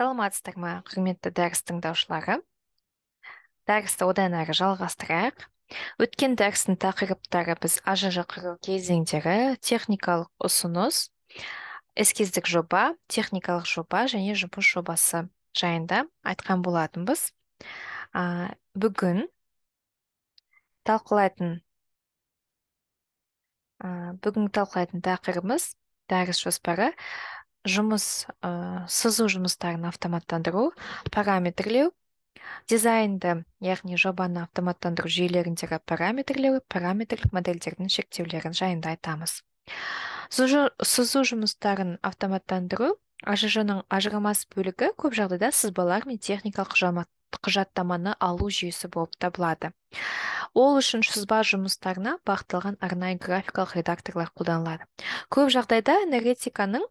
саламатсыздар ма құрметті дәріс тыңдаушылары дәрісті одан әрі жалғастырайық өткен дәрістің тақырыптары біз ажж құру кезеңдері техникалық ұсыныс эскиздік жоба техникалық жоба және жұмыс жобасы жайында айтқан болатынбыз ә, бүгін талқылайтын ә, бүгін талқылайтын тақырыбымыз дәріс жоспары жұмыс ә, сызу жұмыстарын автоматтандыру параметрлеу дизайнды яғни жобаны автоматтандыру жүйелеріндегі параметрлеу параметрлік модельдердің шектеулерін жайында айтамыз сызу жұмыстарын автоматтандыру ажж ның ажырамас бөлігі көп жағдайда сызбалар мен техникалық құжаттаманы алу жүйесі болып табылады ол үшін сызба жұмыстарына бағытталған арнайы графикалық редакторлар қолданылады көп жағдайда энергетиканың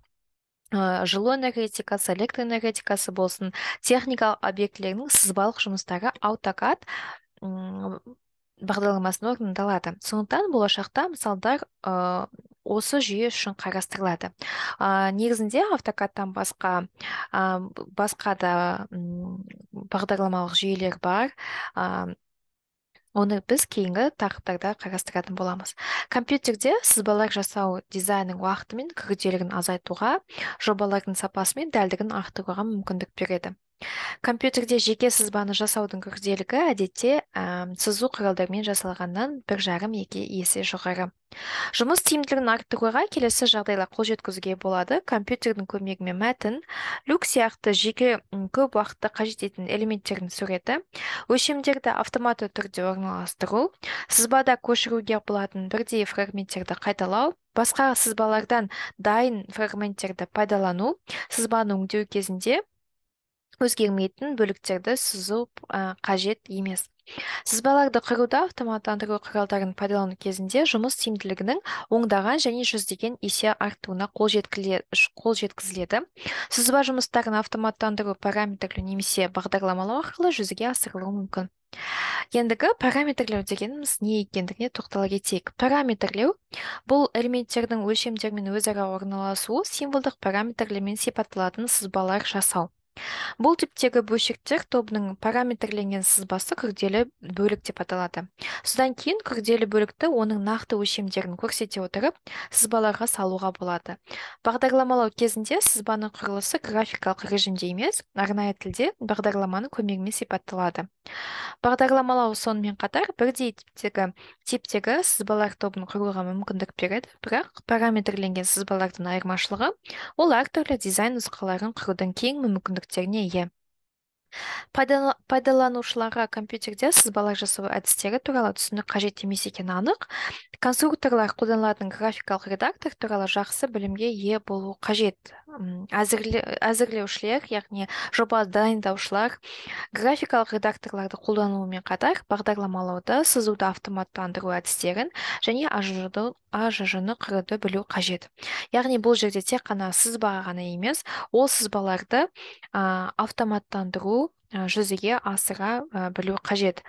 Э, жылу энергетикасы электр энергетикасы болсын техникалық объектілердің сызбалық жұмыстары аутокад бағдарламасында орындалады сондықтан болашақта мысалдар ә, осы жүйе үшін қарастырылады ә, негізінде автокадтан басқа ә, басқа да бағдарламалық жүйелер бар оны біз кейінгі тақырыптарда қарастыратын боламыз компьютерде сызбалар жасау дизайнның уақыты мен күрделігін азайтуға жобалардың сапасы мен дәлдігін арттыруға мүмкіндік береді компьютерде жеке сызбаны жасаудың күрделігі әдетте ә, сызу құралдармен жасалғаннан бір жарым екі есе жоғары жұмыс тиімділігін арттыруға келесі жағдайлар қол жеткізуге болады компьютердің көмегімен мәтін люк сияқты жеке көп уақытты қажет ететін элементтердің суреті өлшемдерді автоматты түрде орналастыру сызбада көшіруге болатын бірдей фрагменттерді қайталау басқа сызбалардан дайын фрагменттерді пайдалану сызбаны өңдеу кезінде өзгермейтін бөліктерді сызу қажет емес сызбаларды құруда автоматтандыру құралдарын пайдалану кезінде жұмыс тиімділігінің оңдаған және жүздеген есе артуына қол, қол жеткізіледі сызба жұмыстарын автоматтандыру параметрлі немесе бағдарламалау арқылы жүзеге асырылуы мүмкін ендігі параметрлеу дегеніміз не екендігіне тоқтала кетейік параметрлеу бұл элементтердің өлшемдермен өзара орналасуы символдық параметрлермен сипатталатын сызбалар жасау бұл типтегі бөлшектер тобының параметрленген сызбасы күрделі бөлік деп аталады содан кейін күрделі бөлікті оның нақты өлшемдерін көрсете отырып сызбаларға салуға болады бағдарламалау кезінде сызбаның құрылысы графикалық режимде емес арнайы тілде бағдарламаның көмегімен сипатталады бағдарламалау сонымен қатар бірдей типтегі типтегі сызбалар тобын құруға мүмкіндік береді бірақ параметрленген сызбалардың айырмашылығы ол әртүрлі дизайн нұсқаларын құрудың кең мүмкіндік бөліктеріне ие пайдаланушыларға компьютерде сызбалар жасау әдістері туралы түсінік қажет емес екені анық конструкторлар қолданылатын графикалық редактор туралы жақсы білімге ие болу қажет Әзірле, әзірлеушілер яғни жоба дайындаушылар графикалық редакторларды қолданумен қатар бағдарламалауды сызуды автоматтандыру әдістерін және ажырды, ажж ны құруды білу қажет яғни бұл жерде тек қана сызба ғана емес ол сызбаларды автоматтандыру ә, жүзеге асыра ә, білу қажет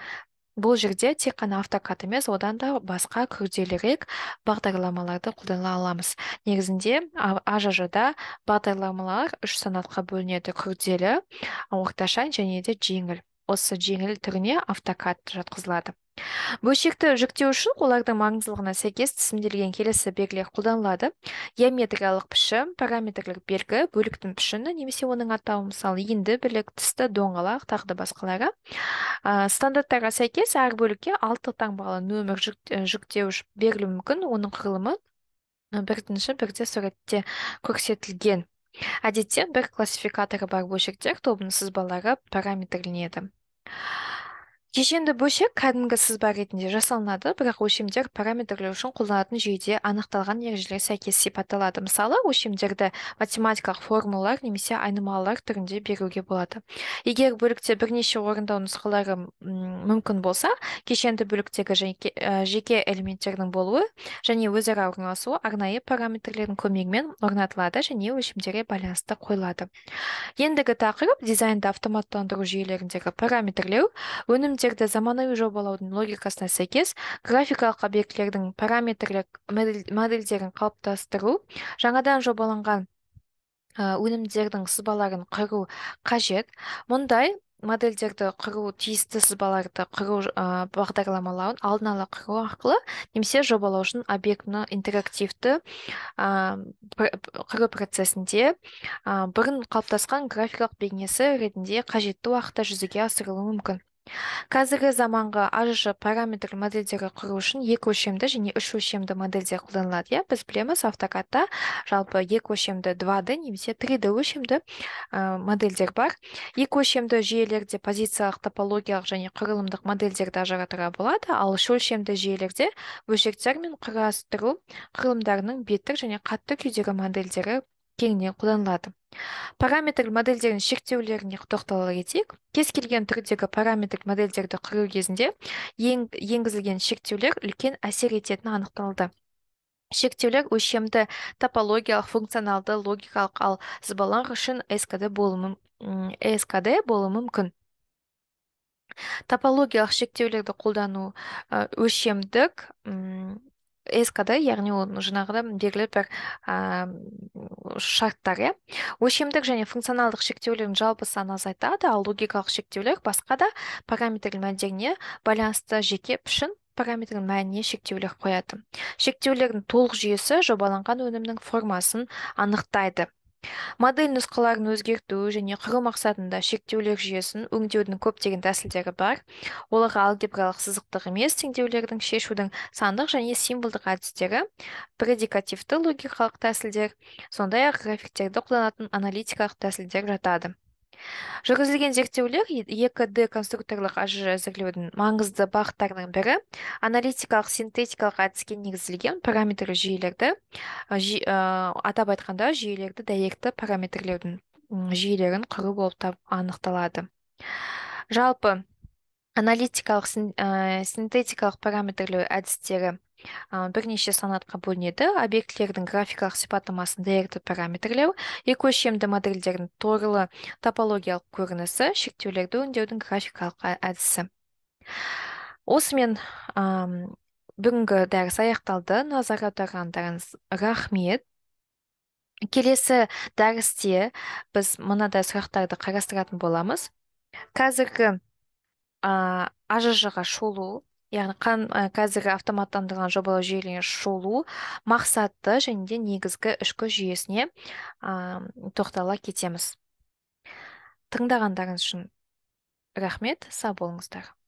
бұл жерде тек қана автокат емес одан да басқа күрделірек бағдарламаларды қолдана аламыз негізінде ажж да бағдарламалар үш санатқа бөлінеді күрделі орташа және де жеңіл осы жеңіл түріне автокат жатқызылады бөлшекті жүктеу үшін олардың маңыздылығына сәйкес тізімделген келесі белгілер қолданылады геометриялық пішін параметрлік белгі бөліктің пішіні немесе оның атауы мысалы енді білік тісті доңғалақ тағы да басқалары ә, стандарттарға сәйкес әр бөлікке алты таңбалы нөмір жүктеу э, жүктеуіш берілуі мүмкін оның құрылымы бірінші бірде суретте көрсетілген әдетте бір классификаторы бар бөлшектер тобының сызбалары параметрленеді кешенді бөлшек кәдімгі сызба ретінде жасалынады бірақ өлшемдер параметрлеу үшін қолданатын жүйеде анықталған ережелер сәйкес сипатталады мысалы өлшемдерді математикалық формулалар немесе айнымалылар түрінде беруге болады егер бөлікте бірнеше орындау нұсқалары мүмкін болса кешенді бөліктегі жеке, э, жеке элементтердің болуы және өзара орналасуы арнайы параметрлердің көмегімен орнатылады және өлшемдерге байланысты қойылады ендігі тақырып дизайнды автоматтандыру жүйелеріндегі параметрлеу өнім студенттерді заманауи жобалаудың логикасына сәйкес графикалық объектілердің параметрлік модельдерін қалыптастыру жаңадан жобаланған өнімдердің сызбаларын құру қажет мұндай модельдерді құру тиісті сызбаларды құру ә, бағдарламалауын алдын ала құру арқылы немесе жобалаушының объектіні интерактивті ә, құру процесінде ә, бұрын қалыптасқан графикалық бейнесі ретінде қажетті уақытта жүзеге асырылуы мүмкін қазіргі заманғы ажж параметр модельдерді құру үшін екі өлшемді және үш өлшемді модельдер қолданылады иә біз білеміз автокатта жалпы екі өлшемді 2 д немесе 3 д өлшемді ә, модельдер бар екі өлшемді жүйелерде позициялық топологиялық және құрылымдық модельдерді ажыратуға болады ал үш өлшемді жүйелерде бөлшектер мен құрастыру құрылымдарының беттік және қатты күйдегі модельдері кеңінен қолданылады Параметр модельдердің шектеулеріне тоқтала кетейік кез келген түрдегі параметрлік модельдерді құру кезінде ен, енгізілген шектеулер үлкен әсер ететіні анықталды шектеулер өлшемді топологиялық функционалды логикалық ал сызбалар үшін скд болуы, скд болуы мүмкін топологиялық шектеулерді қолдану өлшемдік скд яғни оның жаңағыдай белгілі бір шарттар иә өлшемдік және функционалдық шектеулердің жалпы санын азайтады ал логикалық шектеулер басқа да параметр мәндеріне байланысты жеке пішін параметрдің мәніне шектеулер қояды шектеулердің толық жүйесі жобаланған өнімнің формасын анықтайды модель нұсқаларын өзгерту және құру мақсатында шектеулер жүйесін өңдеудің көптеген тәсілдері бар оларға алгебралық сызықтық емес теңдеулердің шешудің сандық және символдық әдістері предикативті логикалық тәсілдер сондай ақ графиктерді қолданатын аналитикалық тәсілдер жатады жүргізілген зерттеулер екі д конструкторлық әзірлеудің маңызды бағыттарының бірі аналитикалық синтетикалық әдіске негізілген параметрлі жүйелерді атап айтқанда жүйелерді дәйекті параметрлеудің жүйелерін құру болып анықталады жалпы аналитикалық синтетикалық параметрлеу әдістері бірнеше санатқа бөлінеді объектілердің графикалық сипаттамасын деректі параметрлеу екі өлшемді модельдердің торлы топологиялық көрінісі шектеулерді өңдеудің графикалық әдісі осымен әм, бүгінгі дәріс аяқталды назар аударғандарыңыз рахмет келесі дәрісте біз мынадай сұрақтарды қарастыратын боламыз қазіргі ә, ажж ға шолу яғни қан ә, қазіргі автоматтандырылған жобалау жүйелеріне шолу мақсатты және де негізгі ішкі жүйесіне ә, тоқтала кетеміз тыңдағандарыңыз үшін рахмет сау болыңыздар